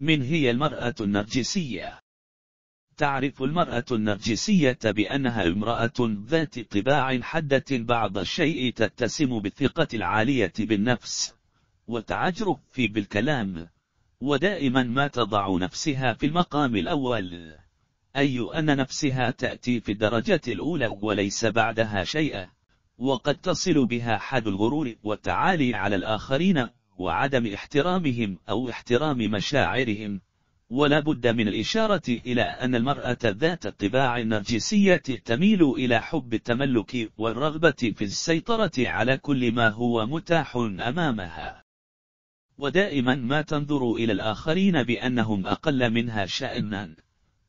من هي المرأة النرجسية؟ تعرف المرأة النرجسية بأنها امرأة ذات طباع حادة بعض الشيء تتسم بالثقة العالية بالنفس، وتعجرف في بالكلام، ودائما ما تضع نفسها في المقام الأول، أي أن نفسها تأتي في الدرجة الأولى وليس بعدها شيئا، وقد تصل بها حد الغرور والتعالي على الآخرين وعدم احترامهم أو احترام مشاعرهم ولا بد من الإشارة إلى أن المرأة ذات الطباع النرجسية تميل إلى حب التملك والرغبة في السيطرة على كل ما هو متاح أمامها ودائما ما تنظر إلى الآخرين بأنهم أقل منها شأنا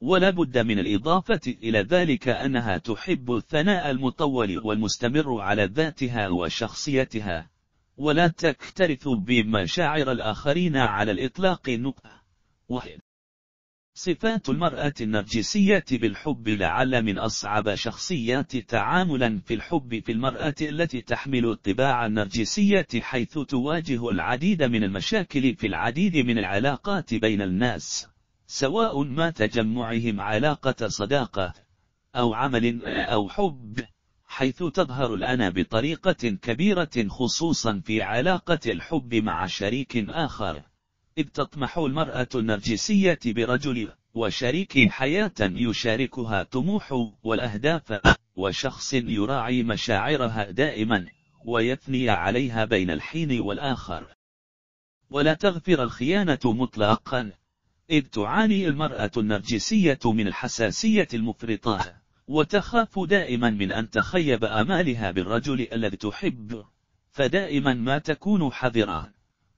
ولا بد من الإضافة إلى ذلك أنها تحب الثناء المطول والمستمر على ذاتها وشخصيتها ولا تكترث بمشاعر الآخرين على الإطلاق نقطة واحد صفات المرأة النرجسية بالحب لعل من أصعب شخصيات تعاملا في الحب في المرأة التي تحمل الطباع النرجسية حيث تواجه العديد من المشاكل في العديد من العلاقات بين الناس سواء ما تجمعهم علاقة صداقة أو عمل أو حب حيث تظهر الأنا بطريقة كبيرة خصوصا في علاقة الحب مع شريك آخر إذ تطمح المرأة النرجسية برجل وشريك حياة يشاركها طموح والأهداف وشخص يراعي مشاعرها دائما ويثني عليها بين الحين والآخر ولا تغفر الخيانة مطلقا إذ تعاني المرأة النرجسية من الحساسية المفرطة وتخاف دائما من أن تخيب أمالها بالرجل الذي تحب فدائما ما تكون حذرة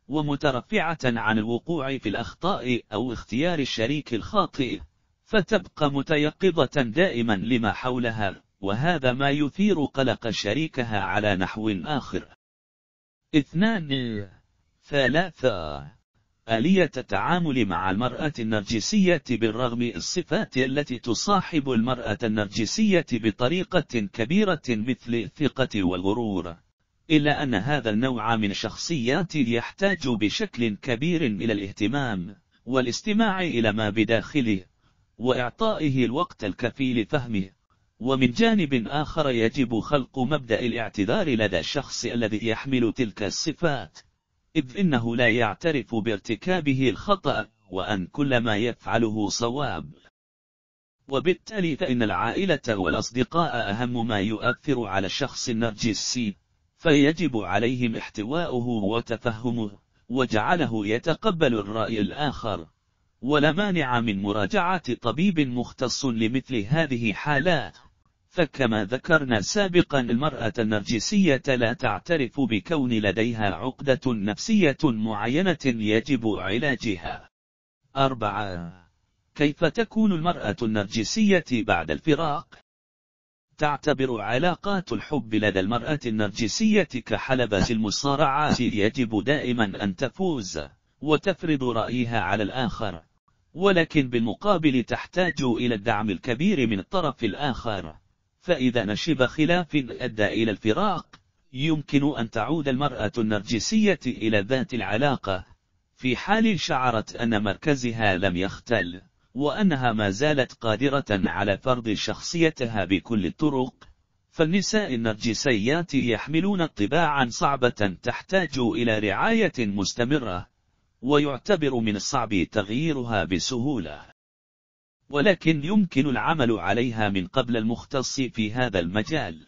ومترفعة عن الوقوع في الأخطاء أو اختيار الشريك الخاطئ فتبقى متيقظة دائما لما حولها وهذا ما يثير قلق شريكها على نحو آخر اثنان ثلاثة آلية التعامل مع المرأة النرجسية بالرغم الصفات التي تصاحب المرأة النرجسية بطريقة كبيرة مثل الثقة والغرور إلا أن هذا النوع من الشخصيات يحتاج بشكل كبير إلى الاهتمام والاستماع إلى ما بداخله وإعطائه الوقت الكفي لفهمه ومن جانب آخر يجب خلق مبدأ الاعتذار لدى الشخص الذي يحمل تلك الصفات إذ إنه لا يعترف بارتكابه الخطأ وأن كل ما يفعله صواب وبالتالي فإن العائلة والأصدقاء أهم ما يؤثر على الشخص النرجسي فيجب عليهم احتواؤه وتفهمه وجعله يتقبل الرأي الآخر ولا مانع من مراجعة طبيب مختص لمثل هذه حالات فكما ذكرنا سابقا المرأة النرجسية لا تعترف بكون لديها عقدة نفسية معينة يجب علاجها. 4. كيف تكون المرأة النرجسية بعد الفراق؟ تعتبر علاقات الحب لدى المرأة النرجسية كحلبة المصارعات يجب دائما أن تفوز وتفرض رأيها على الآخر ولكن بالمقابل تحتاج إلى الدعم الكبير من الطرف الآخر فإذا نشب خلاف أدى إلى الفراق يمكن أن تعود المرأة النرجسية إلى ذات العلاقة في حال شعرت أن مركزها لم يختل وأنها ما زالت قادرة على فرض شخصيتها بكل الطرق فالنساء النرجسيات يحملون طباعا صعبة تحتاج إلى رعاية مستمرة ويعتبر من الصعب تغييرها بسهولة ولكن يمكن العمل عليها من قبل المختص في هذا المجال